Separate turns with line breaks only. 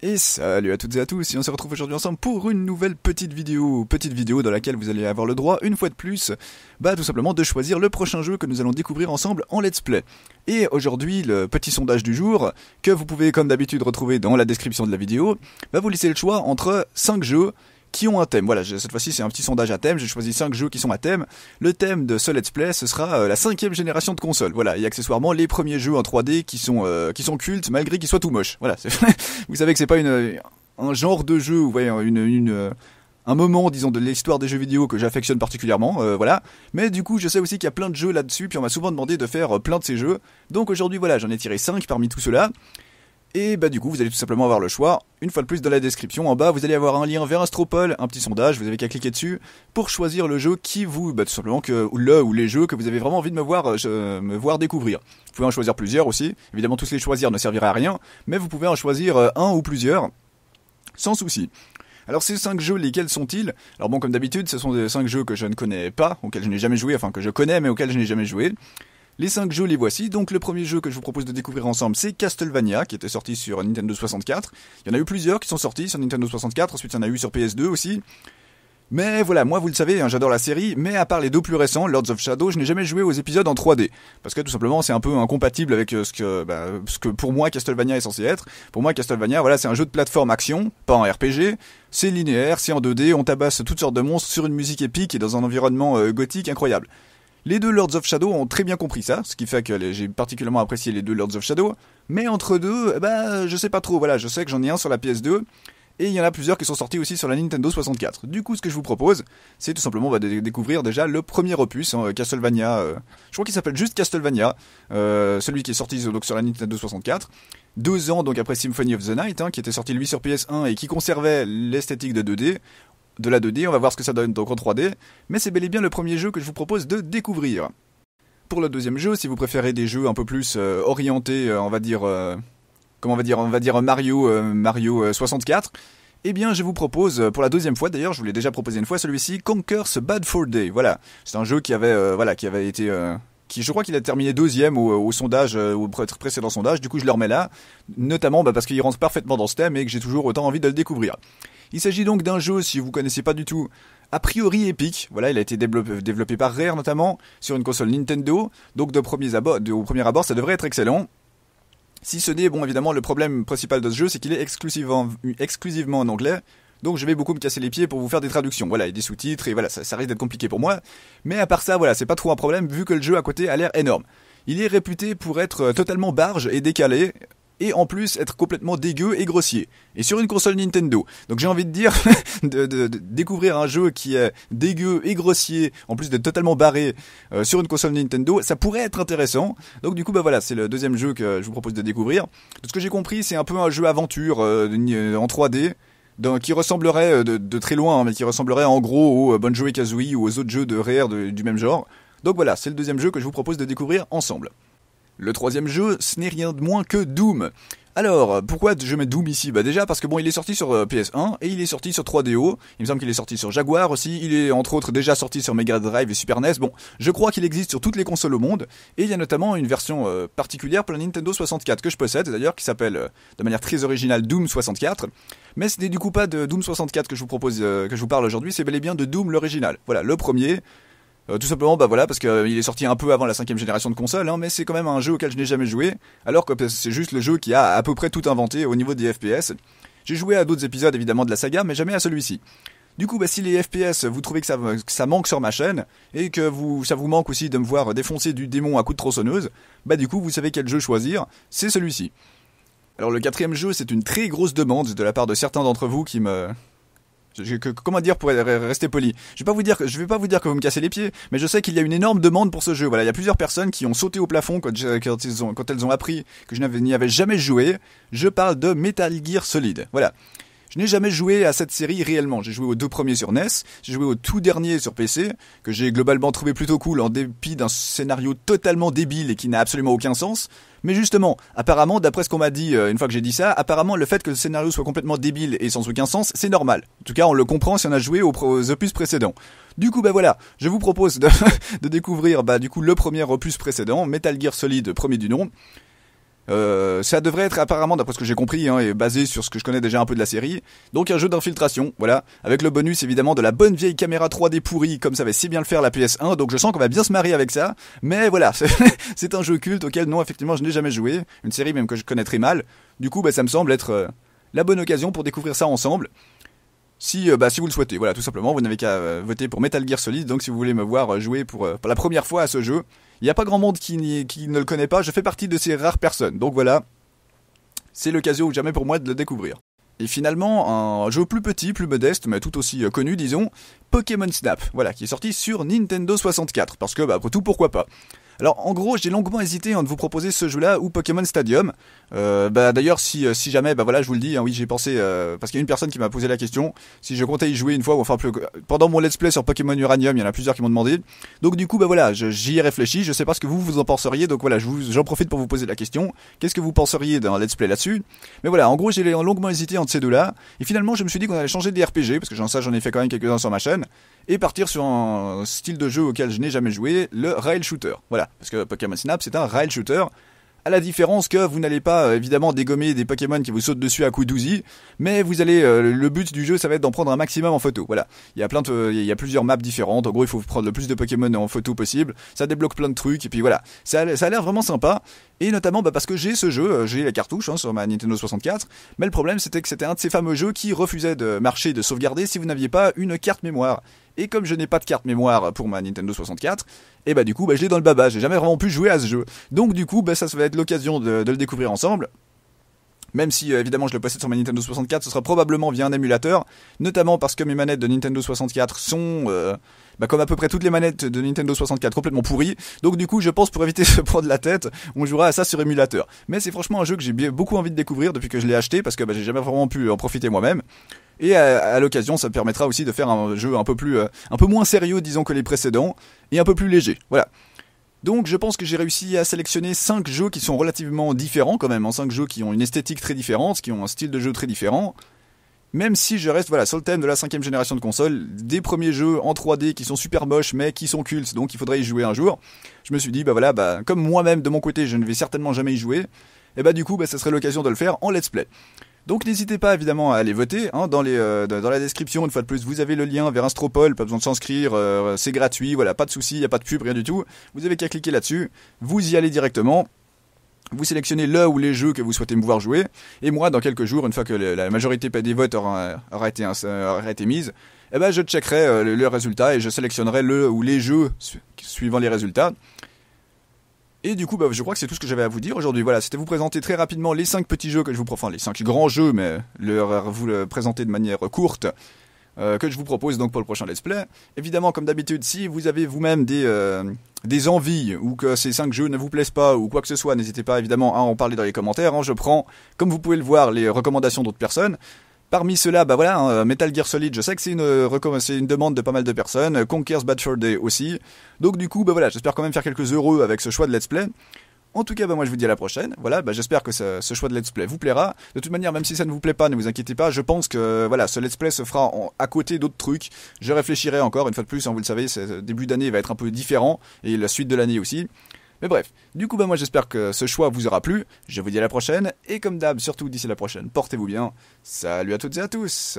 Et salut à toutes et à tous, et on se retrouve aujourd'hui ensemble pour une nouvelle petite vidéo, petite vidéo dans laquelle vous allez avoir le droit, une fois de plus, bah tout simplement de choisir le prochain jeu que nous allons découvrir ensemble en let's play. Et aujourd'hui, le petit sondage du jour, que vous pouvez comme d'habitude retrouver dans la description de la vidéo, va vous laisser le choix entre 5 jeux qui ont un thème. Voilà, cette fois-ci c'est un petit sondage à thème, j'ai choisi 5 jeux qui sont à thème. Le thème de ce let's play, ce sera la euh, la cinquième génération de consoles. Voilà, et accessoirement les premiers jeux en 3D qui sont, euh, qui sont cultes malgré qu'ils soient tout moches. Voilà, vous savez que c'est pas un genre de jeu, vous voyez, un moment, disons, de l'histoire des jeux vidéo que j'affectionne particulièrement, euh, voilà. Mais du coup, je sais aussi qu'il y a plein de jeux là-dessus, puis on m'a souvent demandé de faire plein de ces jeux. Donc aujourd'hui, voilà, j'en ai tiré 5 parmi tout cela. Et bah du coup, vous allez tout simplement avoir le choix. Une fois de plus, dans la description en bas, vous allez avoir un lien vers Astropole, un petit sondage, vous avez qu'à cliquer dessus pour choisir le jeu qui vous, bah tout simplement que le ou les jeux que vous avez vraiment envie de me voir, euh, me voir découvrir. Vous pouvez en choisir plusieurs aussi. Évidemment, tous les choisir ne servira à rien, mais vous pouvez en choisir euh, un ou plusieurs sans souci. Alors ces 5 jeux, lesquels sont-ils Alors bon, comme d'habitude, ce sont des 5 jeux que je ne connais pas, auxquels je n'ai jamais joué, enfin que je connais mais auxquels je n'ai jamais joué. Les 5 jeux, les voici. Donc le premier jeu que je vous propose de découvrir ensemble, c'est Castlevania, qui était sorti sur Nintendo 64. Il y en a eu plusieurs qui sont sortis sur Nintendo 64, ensuite il y en a eu sur PS2 aussi. Mais voilà, moi vous le savez, hein, j'adore la série, mais à part les deux plus récents, Lords of Shadow, je n'ai jamais joué aux épisodes en 3D. Parce que tout simplement, c'est un peu incompatible avec euh, ce que, bah, ce que pour moi Castlevania est censé être. Pour moi, Castlevania, voilà, c'est un jeu de plateforme action, pas en RPG. C'est linéaire, c'est en 2D, on tabasse toutes sortes de monstres sur une musique épique et dans un environnement euh, gothique incroyable. Les deux Lords of Shadow ont très bien compris ça, ce qui fait que j'ai particulièrement apprécié les deux Lords of Shadow. Mais entre deux, bah, je sais pas trop. Voilà, je sais que j'en ai un sur la PS2 et il y en a plusieurs qui sont sortis aussi sur la Nintendo 64. Du coup, ce que je vous propose, c'est tout simplement bah, de découvrir déjà le premier opus, hein, Castlevania. Euh, je crois qu'il s'appelle juste Castlevania, euh, celui qui est sorti sur la Nintendo 64. Deux ans donc après Symphony of the Night, hein, qui était sorti lui sur PS1 et qui conservait l'esthétique de 2D, de la 2D, on va voir ce que ça donne donc en 3D, mais c'est bel et bien le premier jeu que je vous propose de découvrir. Pour le deuxième jeu, si vous préférez des jeux un peu plus euh, orientés, euh, on va dire, euh, comment on va dire, on va dire Mario, Mario 64, eh bien je vous propose, pour la deuxième fois d'ailleurs, je vous l'ai déjà proposé une fois, celui-ci, Conquer's Bad for Day, voilà, c'est un jeu qui avait, voilà, qui avait été je crois qu'il a terminé deuxième au, sondage, euh, au précédent sondage. Du coup, je le remets là, notamment bah, parce qu'il rentre parfaitement dans ce thème et que j'ai toujours autant envie de le découvrir. Il s'agit donc d'un jeu, si vous connaissez pas du tout, a priori épique. Voilà, il a été développé, par Rare notamment sur une console Nintendo. Donc de au premier abord, ça devrait être excellent. Si ce n'est, bon, évidemment, le problème principal de ce jeu, c'est qu'il est exclusivement en anglais, donc je vais beaucoup me casser les pieds pour vous faire des traductions, voilà, et des sous-titres, et voilà, ça, risque d'être compliqué pour moi. Mais à part ça, voilà, c'est pas trop un problème vu que le jeu à côté a l'air énorme. Il est réputé pour être euh, totalement barge et décalé, et en plus être complètement dégueu et grossier. Et sur une console Nintendo. Donc j'ai envie de dire, de, découvrir un jeu qui est dégueu et grossier, en plus d'être totalement barré euh, sur une console Nintendo, ça pourrait être intéressant. Donc du coup, bah voilà, c'est le deuxième jeu que je vous propose de découvrir. De ce que j'ai compris, c'est un peu un jeu aventure euh, en 3D qui ressemblerait euh, de, très loin, hein, mais qui ressemblerait en gros au euh, Bonjour et Kazooie ou aux autres jeux de Rare du même genre. Donc voilà, c'est le deuxième jeu que je vous propose de découvrir ensemble. Le troisième jeu, ce n'est rien de moins que Doom. Alors, pourquoi je mets Doom ici Bah déjà parce que bon, il est sorti sur euh, PS1 et il est sorti sur 3DO. Il me semble qu'il est sorti sur Jaguar aussi. Il est entre autres déjà sorti sur Mega Drive et Super NES. Bon, je crois qu'il existe sur toutes les consoles au monde. Et il y a notamment une version euh, particulière pour la Nintendo 64 que je possède d'ailleurs, qui s'appelle euh, de manière très originale Doom 64. Mais ce n'est du coup pas de Doom 64 que je vous propose, que je vous parle aujourd'hui. C'est bel et bien de Doom l'original. Voilà, le premier. Euh, tout simplement, bah voilà, parce qu'il euh, est sorti un peu avant la cinquième génération de console, hein, mais c'est quand même un jeu auquel je n'ai jamais joué, alors que c'est juste le jeu qui a à peu près tout inventé au niveau des FPS. J'ai joué à d'autres épisodes évidemment de la saga, mais jamais à celui-ci. Du coup, bah, si les FPS, vous trouvez euh, que ça, manque sur ma chaîne, et que vous, ça vous manque aussi de me voir défoncer du démon à coups de tronçonneuse, bah du coup, vous savez quel jeu choisir, c'est celui-ci. Alors le quatrième jeu, c'est une très grosse demande de la part de certains d'entre vous qui me, comment dire pour rester poli Je vais pas vous dire que je vais pas vous dire que vous me cassez les pieds, mais je sais qu'il y a une énorme demande pour ce jeu. Voilà, il y a plusieurs personnes qui ont sauté au plafond quand, quand elles ont appris que je n'y avais jamais joué. Je parle de Metal Gear Solid. Voilà. Je n'ai jamais joué à cette série réellement. J'ai joué aux deux premiers sur NES, j'ai joué au tout dernier sur PC, que j'ai globalement trouvé plutôt cool en dépit d'un scénario totalement débile et qui n'a absolument aucun sens. Mais justement, apparemment, d'après ce qu'on m'a dit euh, une fois que j'ai dit ça, apparemment le fait que le scénario soit complètement débile et sans aucun sens, c'est normal. En tout cas, on le comprend si on a joué aux, opus précédents. Du coup, bah voilà, je vous propose de, découvrir bah, du coup le premier opus précédent, Metal Gear Solid, premier du nom. Euh, ça devrait être apparemment, d'après ce que j'ai compris, hein, et basé sur ce que je connais déjà un peu de la série, donc un jeu d'infiltration, voilà, avec le bonus évidemment de la bonne vieille caméra 3D pourrie, comme ça va si bien le faire la PS1, donc je sens qu'on va bien se marier avec ça, mais voilà, c'est un jeu culte auquel non, effectivement, je n'ai jamais joué, une série même que je connais très mal, du coup, bah, ça me semble être euh, la bonne occasion pour découvrir ça ensemble. Euh, bah, si, vous le souhaitez. Voilà, tout simplement, vous n'avez qu'à euh, voter pour Metal Gear Solid. Donc, si vous voulez me voir euh, jouer pour, la première fois à ce jeu, il n'y a pas grand monde qui, ne le connaît pas. Je fais partie de ces rares personnes. Donc voilà, c'est l'occasion ou jamais pour moi de le découvrir. Et finalement, un jeu plus petit, plus modeste, mais tout aussi connu, disons, Pokémon Snap, voilà, qui est sorti sur Nintendo 64, parce que, après bah, tout, pourquoi pas alors en gros, j'ai longuement hésité entre vous proposer ce jeu-là ou Pokémon Stadium. Euh, bah, D'ailleurs, euh, si, jamais, bah voilà, je vous le dis, hein, oui, j'ai pensé, euh, parce qu'il y a une personne qui m'a posé la question, si je comptais y jouer une fois, ou enfin plus, pendant mon let's play sur Pokémon Uranium, il y en a plusieurs qui m'ont demandé. Donc du coup, bah voilà, j'y ai réfléchi, je sais pas ce que vous, vous en penseriez, donc voilà, j'en profite pour vous poser la question. Qu'est-ce que vous penseriez d'un let's play là-dessus Mais voilà, en gros, j'ai longuement hésité entre ces deux-là, et finalement, je me suis dit qu'on allait changer des RPG, parce que sais, j'en ai fait quand même quelques-uns sur ma chaîne, et partir sur un style de jeu auquel je n'ai jamais joué, le rail shooter. Voilà, parce que Pokémon Snap, c'est un rail shooter. À la différence que vous n'allez pas euh, évidemment dégommer des Pokémon qui vous sautent dessus à coups d'ouzi, mais vous allez euh, le but du jeu ça va être d'en prendre un maximum en photo. Voilà, il y a plein de, il y a plusieurs maps différentes. En gros, il faut prendre le plus de Pokémon en photo possible. Ça débloque plein de trucs et puis voilà, ça, ça a l'air vraiment sympa. Et notamment bah, parce que j'ai ce jeu, euh, j'ai la cartouche hein, sur ma Nintendo 64, mais le problème c'était que c'était un de ces fameux jeux qui refusait de marcher, de sauvegarder si vous n'aviez pas une carte mémoire. Et comme je n'ai pas de carte mémoire pour ma Nintendo 64, et bah du coup, bah, je l'ai dans le baba. J'ai jamais vraiment pu jouer à ce jeu. Donc du coup, bah, ça, va être l'occasion de, le découvrir ensemble. Même si euh, évidemment je le possède sur ma Nintendo 64, ce sera probablement via un émulateur, notamment parce que mes manettes de Nintendo 64 sont, euh, bah, comme à peu près toutes les manettes de Nintendo 64, complètement pourries. Donc du coup, je pense pour éviter de se prendre la tête, on jouera à ça sur émulateur. Mais c'est franchement un jeu que j'ai beaucoup envie de découvrir depuis que je l'ai acheté, parce que j'ai jamais vraiment pu en profiter moi-même. Et à, l'occasion, ça permettra aussi de faire un jeu un peu plus, euh, un peu moins sérieux, disons que les précédents, et un peu plus léger. Voilà. Donc je pense que j'ai réussi à sélectionner 5 jeux qui sont relativement différents quand même, en hein. 5 jeux qui ont une esthétique très différente, qui ont un style de jeu très différent. Même si je reste voilà, sur le thème de la cinquième génération de consoles, des premiers jeux en 3D qui sont super moches mais qui sont cultes, donc il faudrait y jouer un jour, je me suis dit, bah voilà, bah, comme moi-même de mon côté je ne vais certainement jamais y jouer, et bah du coup bah, ça serait l'occasion de le faire en let's play. Donc n'hésitez pas évidemment à aller voter. Hein, euh, dans, la description, une fois de plus, vous avez le lien vers Instropole, pas besoin de s'inscrire, euh, c'est gratuit, voilà, pas de souci, il n'y a pas de pub, rien du tout. Vous avez qu'à cliquer là-dessus, vous y allez directement. Vous sélectionnez le ou les jeux que vous souhaitez me voir jouer, et moi, dans quelques jours, une fois que la majorité des votes aura, euh, été, mise, eh ben, je checkerai le, résultat et je sélectionnerai le ou les jeux suivant les résultats. Et du coup, bah, je crois que c'est tout ce que j'avais à vous dire aujourd'hui. Voilà, c'était vous présenter très rapidement les cinq petits jeux que je vous propose, enfin les cinq grands jeux, mais vous le présenter de manière courte. Euh, que je vous propose donc pour le prochain let's play. Évidemment, comme d'habitude, si vous avez vous-même des, euh, des envies ou que ces 5 jeux ne vous plaisent pas ou quoi que ce soit, n'hésitez pas évidemment à en parler dans les commentaires. Hein. Je prends, comme vous pouvez le voir, les recommandations d'autres personnes. Parmi ceux-là, bah voilà, hein, Metal Gear Solid, je sais que c'est une, euh, une demande de pas mal de personnes, euh, Conquers Bad Day aussi. Donc du coup, bah voilà, j'espère quand même faire quelques heureux avec ce choix de let's play. En tout cas, bah moi je vous dis à la prochaine. Voilà, bah j'espère que ce, choix de let's play vous plaira. De toute manière, même si ça ne vous plaît pas, ne vous inquiétez pas. Je pense que euh, voilà, ce let's play se fera à côté d'autres trucs. Je réfléchirai encore une fois de plus. Hein, vous le savez, ce début d'année va être un peu différent et la suite de l'année aussi. Mais bref, du coup, bah moi j'espère que ce choix vous aura plu. Je vous dis à la prochaine, et comme d'hab, surtout d'ici la prochaine, portez-vous bien. Salut à toutes et à tous